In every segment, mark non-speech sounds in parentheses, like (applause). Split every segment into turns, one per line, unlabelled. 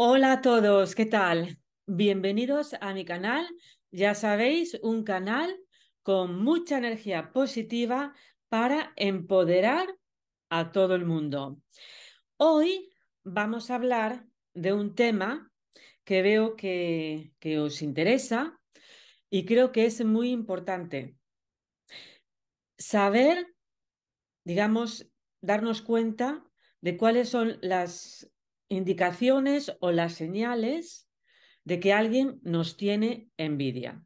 Hola a todos, ¿qué tal? Bienvenidos a mi canal. Ya sabéis, un canal con mucha energía positiva para empoderar a todo el mundo. Hoy vamos a hablar de un tema que veo que, que os interesa y creo que es muy importante. Saber, digamos, darnos cuenta de cuáles son las indicaciones o las señales de que alguien nos tiene envidia.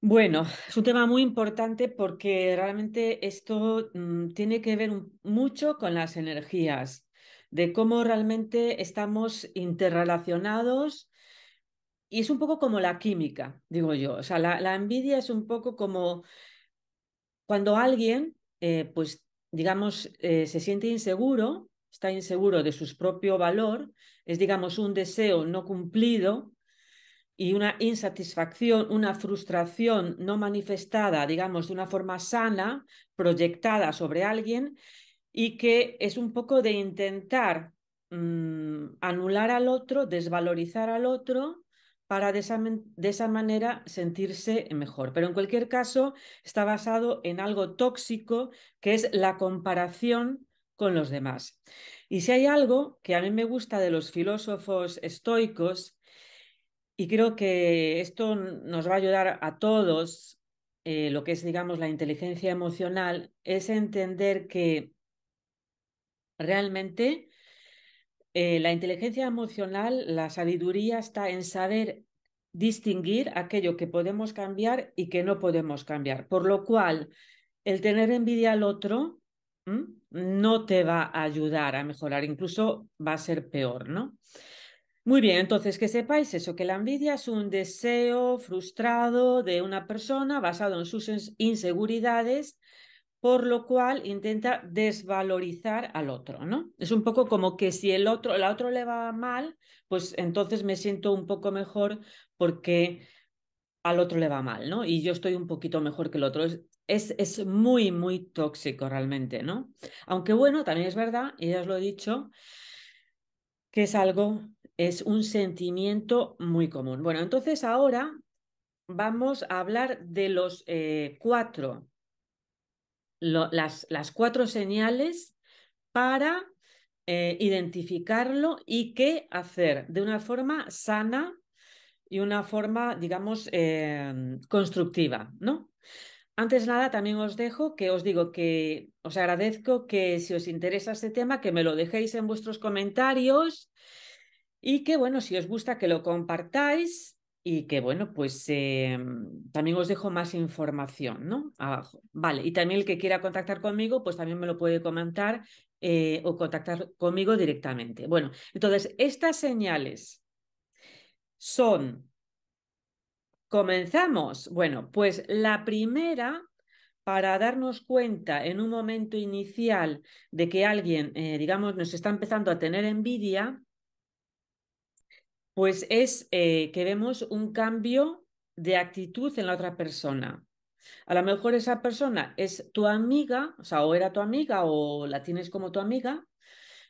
Bueno, es un tema muy importante porque realmente esto mm, tiene que ver mucho con las energías, de cómo realmente estamos interrelacionados y es un poco como la química, digo yo. O sea, la, envidia es un poco como cuando alguien, eh, pues digamos, eh, se siente inseguro, está inseguro de su propio valor, es digamos un deseo no cumplido y una insatisfacción, una frustración no manifestada, digamos, de una forma sana, proyectada sobre alguien y que es un poco de intentar mm, anular al otro, desvalorizar al otro para de esa manera sentirse mejor. Pero en cualquier caso, está basado en algo tóxico, que es la comparación con los demás. Y si hay algo que a mí me gusta de los filósofos estoicos, y creo que esto nos va a ayudar a todos, eh, lo que es, digamos, la inteligencia emocional, es entender que realmente eh, la inteligencia emocional, la sabiduría está en saber distinguir aquello que podemos cambiar y que no podemos cambiar. Por lo cual, el tener envidia al otro no te va a ayudar a mejorar, incluso va a ser peor, ¿no? Muy bien, entonces que sepáis eso, que la envidia es un deseo frustrado de una persona basado en sus inseguridades, por lo cual intenta desvalorizar al otro, ¿no? Es un poco como que si el otro, el otro le va mal, pues entonces me siento un poco mejor porque al otro le va mal, ¿no? Y yo estoy un poquito mejor que el otro es, muy, muy tóxico realmente, ¿no? Aunque bueno, también es verdad, y ya os lo he dicho, que es algo, es un sentimiento muy común. Bueno, entonces ahora vamos a hablar de los eh, cuatro, las, las, cuatro señales para eh, identificarlo y qué hacer de una forma sana y una forma, digamos, em, constructiva, ¿no? Antes nada, también os dejo que os digo que os agradezco que si os interesa este tema, que me lo dejéis en vuestros comentarios y que, bueno, si os gusta, que lo compartáis y que, bueno, pues em, también os dejo más información, ¿no? Abajo. Vale, y también el que quiera contactar conmigo, pues también me lo puede comentar eh, o contactar conmigo directamente. Bueno, entonces, estas señales son Comenzamos. Bueno, pues la primera, para darnos cuenta en un momento inicial de que alguien, eh, digamos, nos está empezando a tener envidia, pues es eh, que vemos un cambio de actitud en la otra persona. A lo mejor esa persona es tu amiga, o sea, o era tu amiga o la tienes como tu amiga,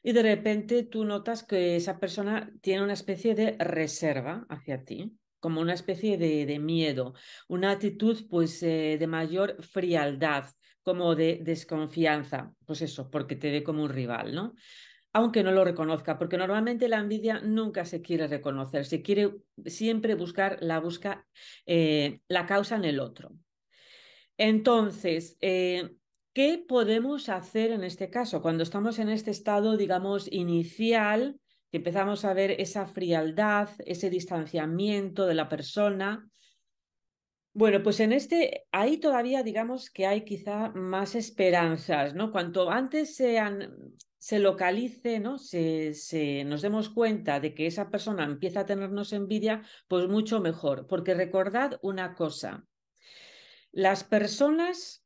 y de repente tú notas que esa persona tiene una especie de reserva hacia ti como una especie de, miedo, una actitud pues eh, de mayor frialdad, como de desconfianza, pues eso, porque te ve como un rival, ¿no? aunque no lo reconozca, porque normalmente la envidia nunca se quiere reconocer, se quiere siempre buscar la busca, eh, la causa en el otro. Entonces, eh, ¿qué podemos hacer en este caso? Cuando estamos en este estado, digamos, inicial, que empezamos a ver esa frialdad, ese distanciamiento de la persona. Bueno, pues en este, ahí todavía digamos que hay quizá más esperanzas, ¿no? Cuanto antes se localice, ¿no? se, nos demos cuenta de que esa persona empieza a tenernos envidia, pues mucho mejor. Porque recordad una cosa, las personas,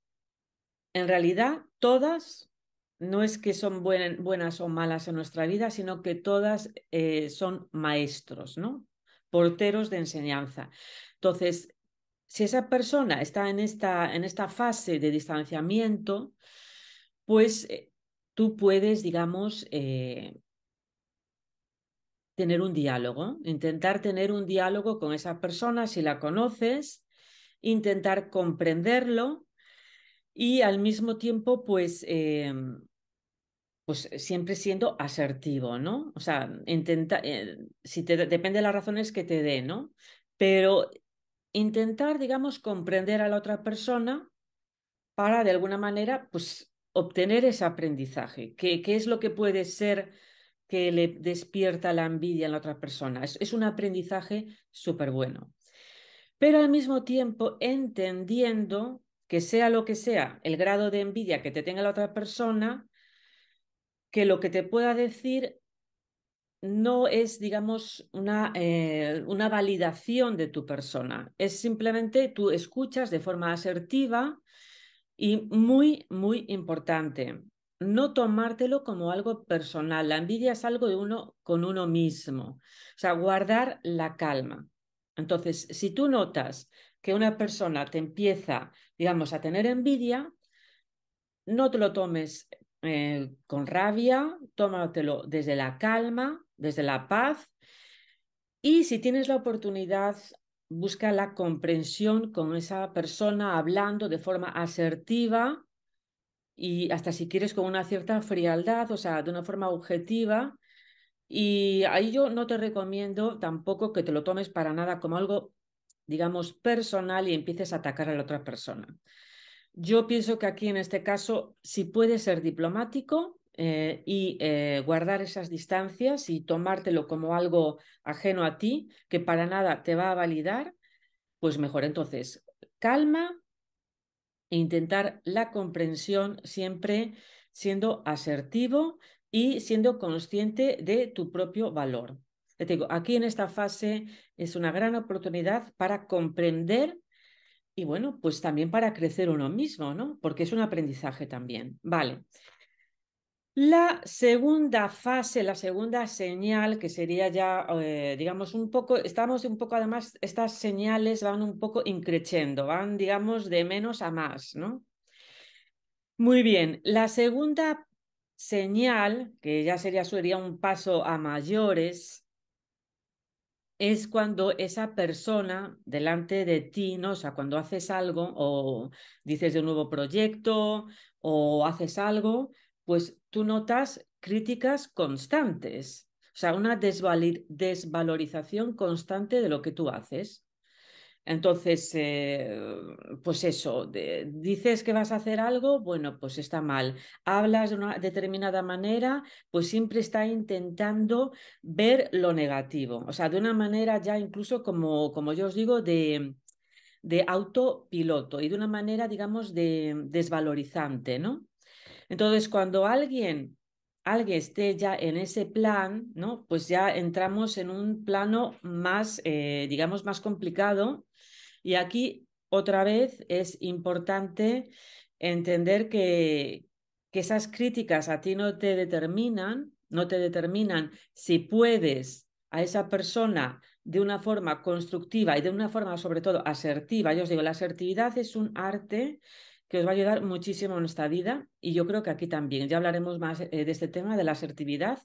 en realidad, todas no es que son buenas o malas en nuestra vida, sino que todas eh, son maestros, ¿no? Porteros de enseñanza. Entonces, si esa persona está en esta, en esta fase de distanciamiento, pues eh, tú puedes, digamos, eh, tener un diálogo, intentar tener un diálogo con esa persona si la conoces, intentar comprenderlo y al mismo tiempo, pues, em, pues eh, siempre siendo asertivo, ¿no? O sea, intenta, eh, si depende de las razones que te dé, ¿no? Pero intentar, digamos, comprender a la otra persona para, de alguna manera, pues obtener ese aprendizaje. ¿Qué, qué es lo que puede ser que le despierta la envidia en la otra persona? Es, es un aprendizaje súper bueno. Pero al mismo tiempo, entendiendo que sea lo que sea el grado de envidia que te tenga la otra persona, que lo que te pueda decir no es, digamos, una, eh, una validación de tu persona, es simplemente tú escuchas de forma asertiva y muy, muy importante, no tomártelo como algo personal. La envidia es algo de uno con uno mismo. O sea, guardar la calma. Entonces, si tú notas que una persona te empieza, digamos, a tener envidia, no te lo tomes eh, con rabia, tómatelo desde la calma, desde la paz y si tienes la oportunidad, busca la comprensión con esa persona hablando de forma asertiva y hasta si quieres con una cierta frialdad, o sea, de una forma objetiva. Y ahí yo no te recomiendo tampoco que te lo tomes para nada como algo, digamos, personal y empieces a atacar a la otra persona. Yo pienso que aquí en este caso, si puedes ser diplomático eh, y eh, guardar esas distancias y tomártelo como algo ajeno a ti, que para nada te va a validar, pues mejor. Entonces, calma e intentar la comprensión siempre siendo asertivo y siendo consciente de tu propio valor. Te digo, aquí en esta fase es una gran oportunidad para comprender y bueno, pues también para crecer uno mismo, ¿no? Porque es un aprendizaje también. Vale. La segunda fase, la segunda señal, que sería ya, eh, digamos, un poco, estamos un poco, además, estas señales van un poco increciendo, van, digamos, de menos a más, ¿no? Muy bien, la segunda señal, que ya sería, sería un paso a mayores, es cuando esa persona delante de ti, ¿no? O sea, cuando haces algo o dices de un nuevo proyecto o haces algo, pues tú notas críticas constantes, o sea, una desvalorización constante de lo que tú haces. Entonces, eh, pues eso, dices que vas a hacer algo, bueno, pues está mal. Hablas de una determinada manera, pues siempre está intentando ver lo negativo. O sea, de una manera ya incluso como, como yo os digo, de, de autopiloto y de una manera, digamos, de desvalorizante, ¿no? Entonces, cuando alguien alguien esté ya en ese plan, ¿no? Pues ya entramos en un plano más, eh, digamos, más complicado y aquí otra vez es importante entender que, esas críticas a ti no te determinan, no te determinan si puedes a esa persona de una forma constructiva y de una forma sobre todo asertiva. Yo os digo, la asertividad es un arte que os va a ayudar muchísimo en esta vida y yo creo que aquí también. Ya hablaremos más eh, de este tema de la asertividad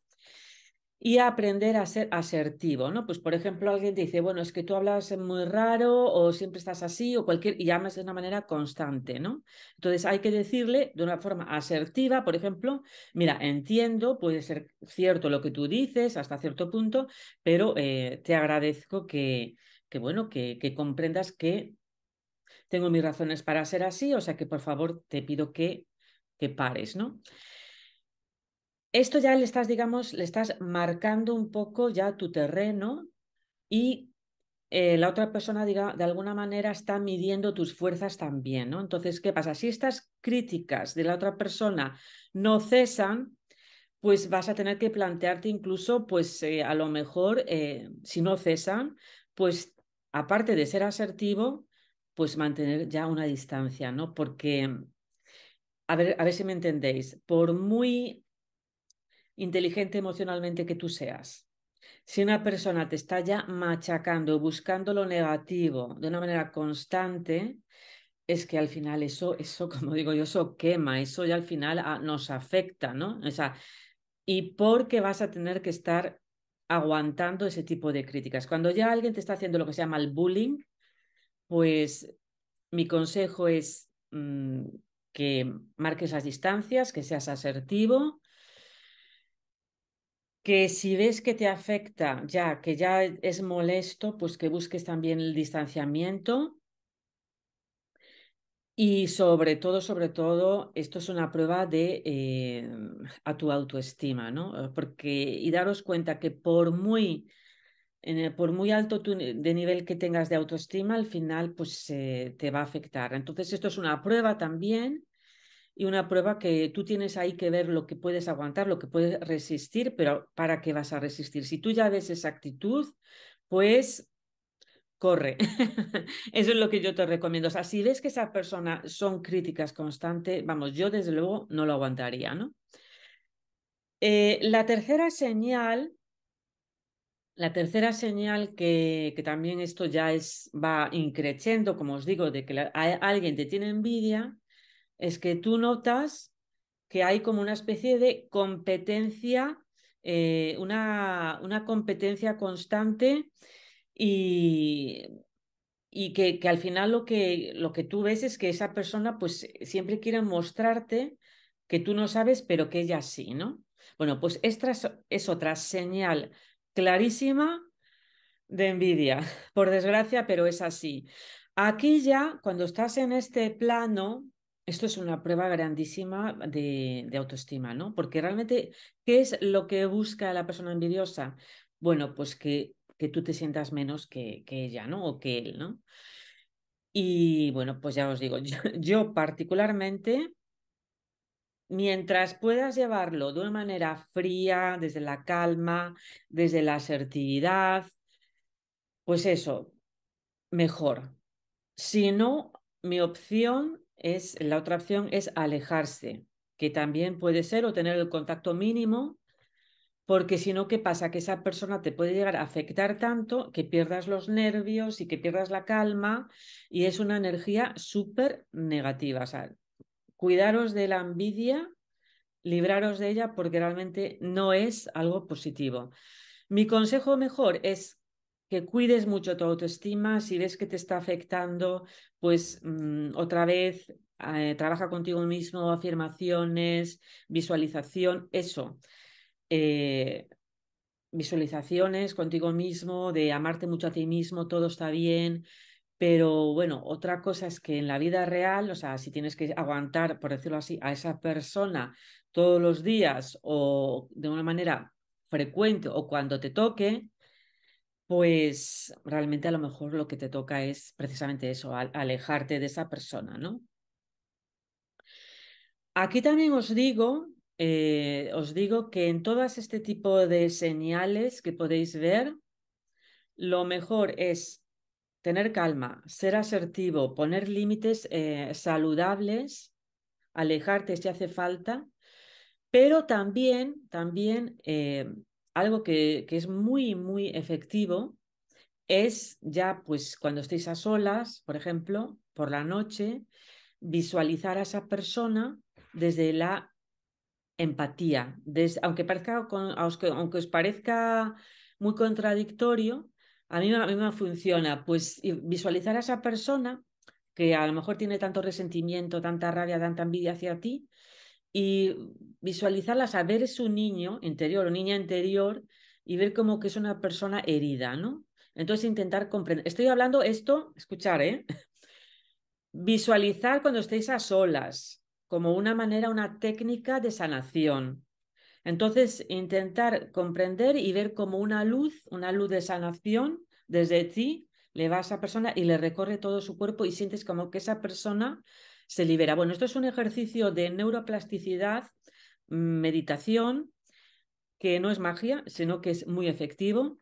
y aprender a ser asertivo, ¿no? Pues por ejemplo, alguien te dice, bueno, es que tú hablas muy raro o siempre estás así o cualquier y llamas de una manera constante, ¿no? Entonces hay que decirle de una forma asertiva, por ejemplo, mira, entiendo, puede ser cierto lo que tú dices hasta cierto punto, pero eh, te agradezco que, que bueno, que, que comprendas que tengo mis razones para ser así, o sea que por favor te pido que que pares, ¿no? esto ya le estás, digamos, le estás marcando un poco ya tu terreno y eh, la otra persona, diga, de alguna manera, está midiendo tus fuerzas también, ¿no? Entonces, ¿qué pasa? Si estas críticas de la otra persona no cesan, pues vas a tener que plantearte incluso, pues eh, a lo mejor, eh, si no cesan, pues aparte de ser asertivo, pues mantener ya una distancia, ¿no? Porque, a ver, a ver si me entendéis, por muy inteligente emocionalmente que tú seas, si una persona te está ya machacando, buscando lo negativo de una manera constante, es que al final eso, eso, (laughs) como digo yo, eso quema, eso ya al final ah, nos afecta, ¿no? O sea, y porque vas a tener que estar aguantando ese tipo de críticas. Cuando ya alguien te está haciendo lo que se llama el bullying, pues mi consejo es mm, que marques las distancias, que seas asertivo, que si ves que te afecta ya, que ya e-, es molesto, pues que busques también el distanciamiento. Y sobre todo, sobre todo, esto es una prueba de em, a tu autoestima, ¿no? Eh, porque, y daros cuenta que por muy, por muy alto de nivel que tengas de autoestima, al final, pues eh, te va a afectar. Entonces, esto es una prueba también y una prueba que tú tienes ahí que ver lo que puedes aguantar, lo que puedes resistir, pero ¿para qué vas a resistir? Si tú ya ves esa actitud, pues corre. (laughs) Eso es lo que yo te recomiendo. O sea, si ves que esa persona son críticas constantes, vamos, yo desde luego no lo aguantaría, ¿no? Eh, la tercera señal, la tercera señal que, que también esto ya es, va increciendo, como os digo, de que alguien te tiene envidia, es que tú notas que hay como una especie de competencia, eh, una, una, competencia constante y, y que, que, al final lo que, lo que tú ves es que esa persona pues siempre quiere mostrarte que tú no sabes, pero que ella sí, ¿no? Bueno, pues esta es otra señal clarísima de envidia, (laughs) por desgracia, pero es así. Aquí ya, cuando estás en este plano, esto es una prueba grandísima de, autoestima, ¿no? Porque realmente, ¿qué es lo que busca la persona envidiosa? Bueno, pues que, que tú te sientas menos que, que, ella, ¿no? O que él, ¿no? Y bueno, pues ya os digo, (laughs) yo, yo particularmente, mientras puedas llevarlo de una manera fría, desde la calma, desde la asertividad, pues eso, mejor. Si no, mi opción es, la otra opción es alejarse, que también puede ser o tener el contacto mínimo, porque si no, ¿qué pasa? Que esa persona te puede llegar a afectar tanto que pierdas los nervios y que pierdas la calma y es una energía súper negativa. O sea, cuidaros de la envidia, libraros de ella porque realmente no es algo positivo. Mi consejo mejor es que cuides mucho tu autoestima, si ves que te está afectando, pues mm, otra vez eh, trabaja contigo mismo, afirmaciones, visualización, eso. Eh, visualizaciones contigo mismo, de amarte mucho a ti mismo, todo está bien. Pero bueno, otra cosa es que en la vida real, o sea, si tienes que aguantar, por decirlo así, a esa persona todos los días o de una manera frecuente o cuando te toque, pues realmente a lo mejor lo que te toca es precisamente eso, alejarte de esa persona, ¿no? Aquí también os digo, eh, os digo que en todas este tipo de señales que podéis ver, lo mejor es tener calma, ser asertivo, poner límites eh, saludables, alejarte si hace falta, pero también, también eh, algo que, que es muy, muy efectivo es ya, pues cuando estéis a solas, por ejemplo, por la noche, visualizar a esa persona desde la empatía, aunque, parezca, aunque os parezca muy contradictorio, a mí, a mí me funciona, pues visualizar a esa persona que a lo mejor tiene tanto resentimiento, tanta rabia, tanta envidia hacia ti, y visualizarlas a ver su niño interior o niña interior y ver como que es una persona herida, ¿no? Entonces intentar comprender. Estoy hablando esto, escuchar, ¿eh? (laughs) Visualizar cuando estáis a solas, como una manera, una técnica de sanación. Entonces, intentar comprender y ver como una luz, una luz de sanación desde ti, le va a esa persona y le recorre todo su cuerpo y sientes como que esa persona se libera. Bueno, esto es un ejercicio de neuroplasticidad, meditación, que no es magia, sino que es muy efectivo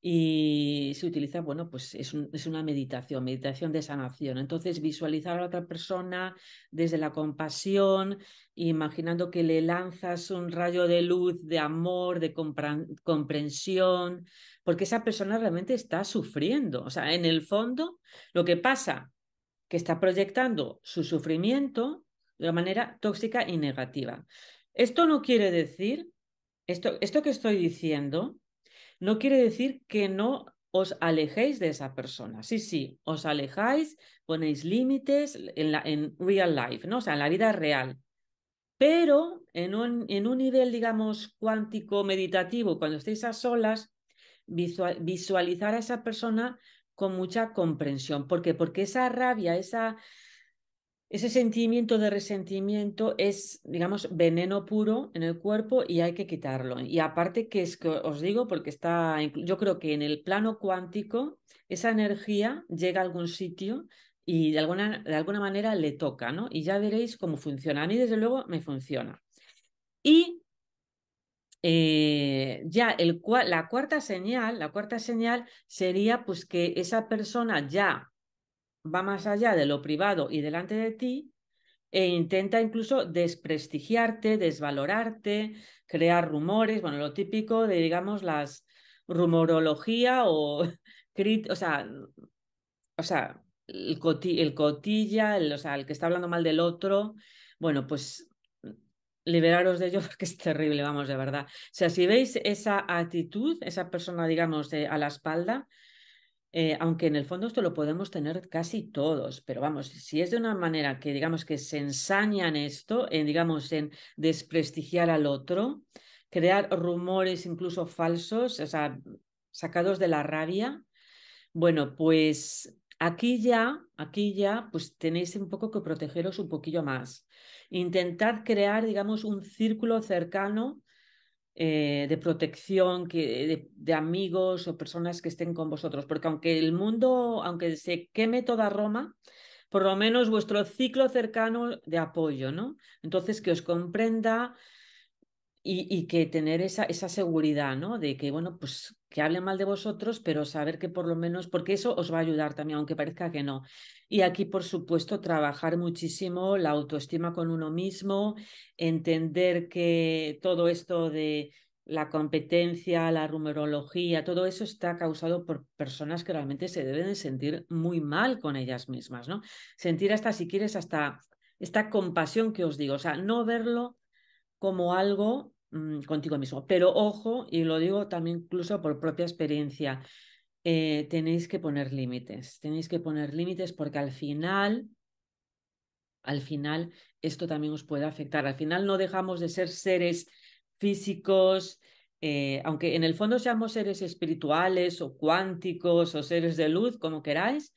y se utiliza, bueno, pues es, una meditación, meditación de sanación. Entonces, visualizar a otra persona desde la compasión, imaginando que le lanzas un rayo de luz, de amor, de comprensión, porque esa persona realmente está sufriendo. O sea, en el fondo, lo que pasa que está proyectando su sufrimiento de una manera tóxica y negativa. Esto no quiere decir, esto, esto que estoy diciendo, no quiere decir que no os alejéis de esa persona. Sí, sí, os alejáis, ponéis límites en, la, en real life, ¿no? sea, en la vida real. Pero en un, en un nivel, digamos, cuántico, meditativo, cuando estéis a solas, visualizar a esa persona con mucha comprensión. ¿Por qué? Porque esa rabia, esa, ese sentimiento de resentimiento es, digamos, veneno puro en el cuerpo y hay que quitarlo. Y aparte que es que os digo, porque está, yo creo que en el plano cuántico esa energía llega a algún sitio y de alguna, de alguna manera le toca, ¿no? Y ya veréis cómo funciona. A mí, desde luego, me funciona. Y eh, ya el, la cuarta señal, la cuarta señal sería pues que esa persona ya va más allá de lo privado y delante de ti e intenta incluso desprestigiarte, desvalorarte, crear rumores, bueno, lo típico de, digamos, las rumorología o, (laughs) o sea, o sea, el, coti el cotilla, o sea, el que está hablando mal del otro, bueno, pues liberaros de ello (laughs) porque es terrible, vamos, de verdad. O sea, si veis esa actitud, esa persona, digamos, eh, a la espalda, eh, aunque en el fondo esto lo podemos tener casi todos, pero vamos, si es de una manera que, digamos, que se ensañan esto, en, digamos, en desprestigiar al otro, crear rumores incluso falsos, o sea, sacados de la rabia, bueno, pues Aquí ya, aquí ya, pues tenéis un poco que protegeros un poquillo más. Intentad crear, digamos, un círculo cercano eh, de protección que, de, de, amigos o personas que estén con vosotros, porque aunque el mundo, aunque se queme toda Roma, por lo menos vuestro ciclo cercano de apoyo, ¿no? Entonces, que os comprenda, y, que tener esa, esa seguridad, ¿no? De que, bueno, pues que hable mal de vosotros, pero saber que por lo menos, porque eso os va a ayudar también, aunque parezca que no. Y aquí, por supuesto, trabajar muchísimo la autoestima con uno mismo, entender que todo esto de la competencia, la rumorología, todo eso está causado por personas que realmente se deben sentir muy mal con ellas mismas, ¿no? Sentir hasta, si quieres, hasta esta compasión que os digo, o sea, no verlo como algo Mm, contigo mismo. Pero ojo, y lo digo también incluso por propia experiencia, eh, tenéis que poner límites, tenéis que poner límites porque al final, al final esto también os puede afectar. Al final no dejamos de ser seres físicos, eh, aunque en el fondo seamos seres espirituales o cuánticos o seres de luz, como queráis,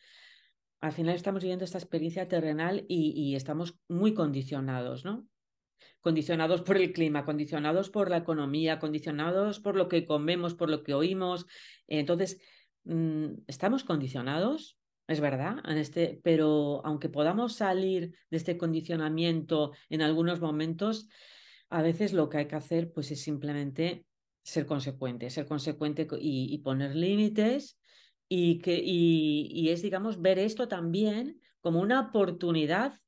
al final estamos viviendo esta experiencia terrenal y estamos muy condicionados, ¿no? condicionados por el clima, condicionados por la economía, condicionados por lo que comemos, por lo que oímos. Entonces, mm, estamos condicionados, es verdad, en este, pero aunque podamos salir de este condicionamiento en algunos momentos, a veces lo que hay que hacer pues, es simplemente ser consecuente, ser consecuente y, poner límites y, que, y es, digamos, ver esto también como una oportunidad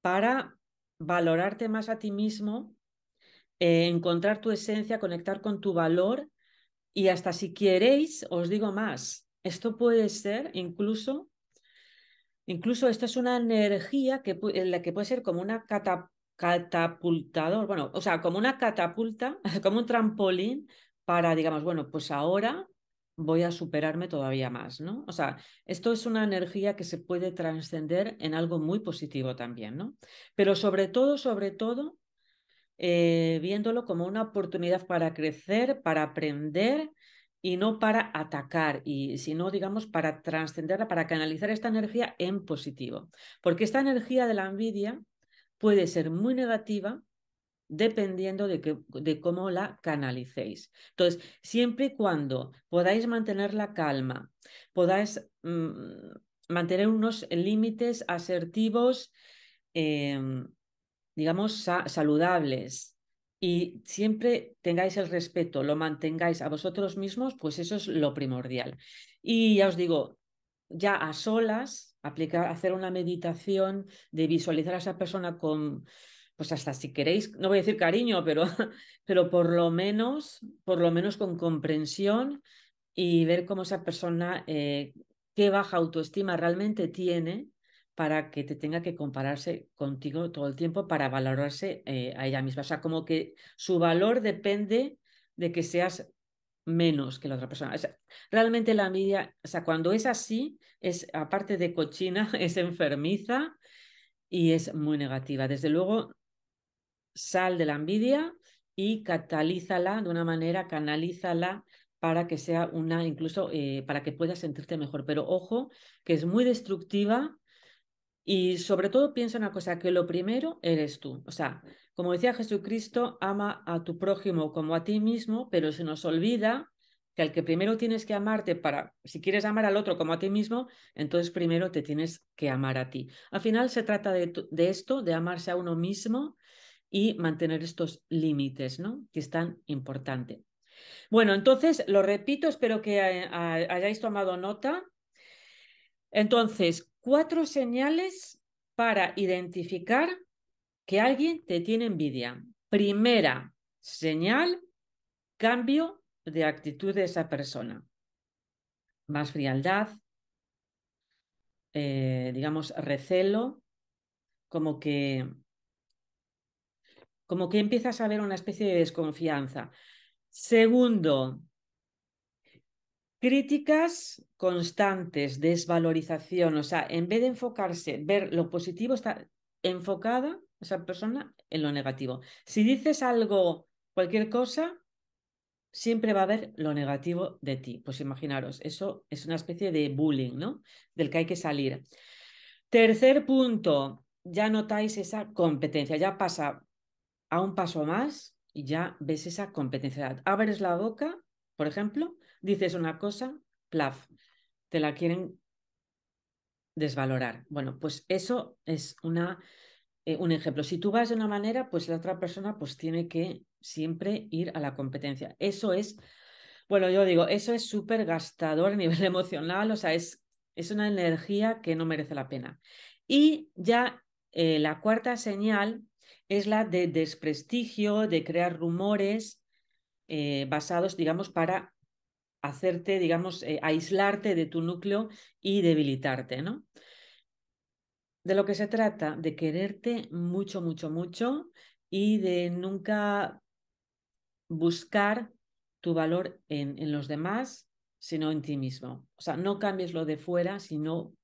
para valorarte más a ti mismo, eh, encontrar tu esencia, conectar con tu valor y hasta si queréis, os digo más, esto puede ser incluso, incluso esto es una energía que, la que puede ser como una catapultadora, catapultador, bueno, o sea, como una catapulta, (laughs) como un trampolín para, digamos, bueno, pues ahora voy a superarme todavía más, ¿no? O sea, esto es una energía que se puede trascender en algo muy positivo también, ¿no? Pero sobre todo, sobre todo, eh, viéndolo como una oportunidad para crecer, para aprender y no para atacar, y sino, digamos, para trascenderla, para canalizar esta energía en positivo. Porque esta energía de la envidia puede ser muy negativa dependiendo de, de cómo la canalicéis. Entonces, siempre y cuando podáis mantener la calma, podáis mm, mantener unos límites asertivos, em, digamos, saludables, y siempre tengáis el respeto, lo mantengáis a vosotros mismos, pues eso es lo primordial. Y ya os digo, ya a solas, hacer una meditación de visualizar a esa persona con, pues hasta si queréis, no voy a decir cariño, pero, (laughs) pero por lo menos, por lo menos con comprensión y ver cómo esa persona, eh, qué baja autoestima realmente tiene para que te tenga que compararse contigo todo el tiempo para valorarse eh, a ella misma. O sea, como que su valor depende de que seas menos que la otra persona. realmente la media, o sea, cuando es así, es aparte de cochina, (laughs) es enfermiza y es muy negativa. Desde luego, sal de la envidia y catalízala de una manera, canalízala para que sea una, incluso eh, para que puedas sentirte mejor. Pero ojo, que es muy destructiva y sobre todo piensa una cosa, que lo primero eres tú. O sea, como decía Jesucristo, ama a tu prójimo como a ti mismo, pero se nos olvida que al que primero tienes que amarte para, si quieres amar al otro como a ti mismo, entonces primero te tienes que amar a ti. Al final se trata de, esto, de amarse a uno mismo y mantener estos límites, ¿no? Que es tan importante. Bueno, entonces, lo repito, espero que hayáis tomado nota. Entonces, cuatro señales para identificar que alguien te tiene envidia. Primera señal, cambio de actitud de esa persona. Más frialdad, eh, digamos, recelo, como que como que empiezas a ver una especie de desconfianza. Segundo, Críticas constantes, desvalorización, o sea, en vez de enfocarse, ver lo positivo, está enfocada esa persona en lo negativo. Si dices algo, cualquier cosa, siempre va a haber lo negativo de ti. Pues imaginaros, eso es una especie de bullying, ¿no? Del que hay que salir. Tercer punto, ya notáis esa competencia, ya pasa a un paso más y ya ves esa competencia. Abres la boca, por ejemplo, dices una cosa, plaf, te la quieren desvalorar. Bueno, pues eso es una, eh, un ejemplo. Si tú vas de una manera, pues la otra persona pues tiene que siempre ir a la competencia. Eso es, bueno, yo digo, eso es súper gastador a nivel (laughs) emocional, o sea, es, es una energía que no merece la pena. Y ya eh, la cuarta señal es la de desprestigio, de crear rumores eh, basados, digamos, para hacerte, digamos, eh, aislarte de tu núcleo y debilitarte, ¿no? De lo que se trata, de quererte mucho, mucho, mucho y de nunca buscar tu valor en, en los demás, sino en ti mismo. O sea, no cambies lo de fuera, sino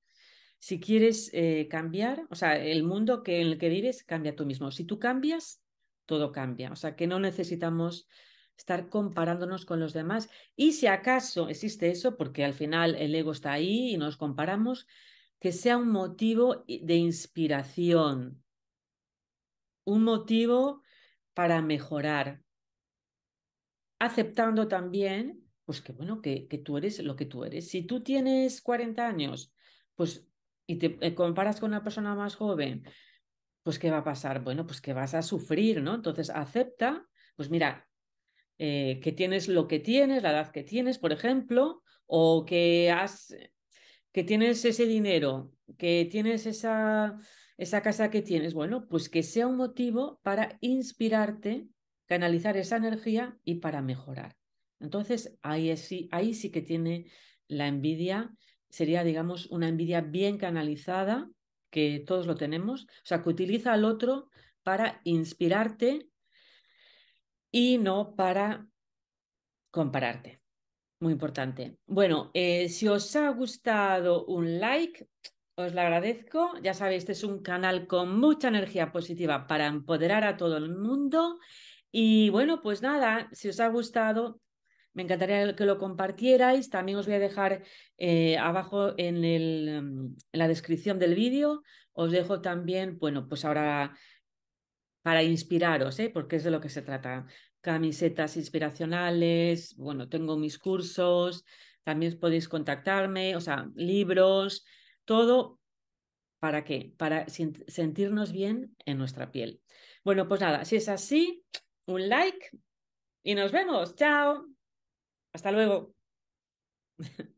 si quieres eh, cambiar, o sea, el mundo que, en el que vives, cambia tú mismo. Si tú cambias, todo cambia. O sea, que no necesitamos estar comparándonos con los demás. Y si acaso existe eso, porque al final el ego está ahí y nos comparamos, que sea un motivo de inspiración, un motivo para mejorar, aceptando también, pues que bueno, que, que tú eres lo que tú eres. Si tú tienes 40 años, pues y te eh, comparas con una persona más joven, pues ¿qué va a pasar? Bueno, pues que vas a sufrir, ¿no? Entonces acepta, pues mira, eh, que tienes lo que tienes, la edad que tienes, por ejemplo, o que has que tienes ese dinero, que tienes esa, esa casa que tienes, bueno, pues que sea un motivo para inspirarte, canalizar esa energía y para mejorar. Entonces, ahí sí, ahí sí que tiene la envidia sería, digamos, una envidia bien canalizada, que todos lo tenemos, o sea, que utiliza al otro para inspirarte y no para compararte. Muy importante. Bueno, eh, si os ha gustado un like, os lo agradezco. Ya sabéis, este es un canal con mucha energía positiva para empoderar a todo el mundo. Y bueno, pues nada, si os ha gustado, me encantaría que lo compartierais. También os voy a dejar eh, abajo mm, en, la descripción del vídeo. Os dejo también, bueno, pues ahora para inspiraros, ¿eh? porque es de lo que se trata. Camisetas inspiracionales, bueno, tengo mis cursos, también podéis contactarme, o sea, libros, todo. ¿Para qué? Para sentirnos bien en nuestra piel. Bueno, pues nada, si es así, un like y nos vemos. Chao. Hasta luego. (laughs)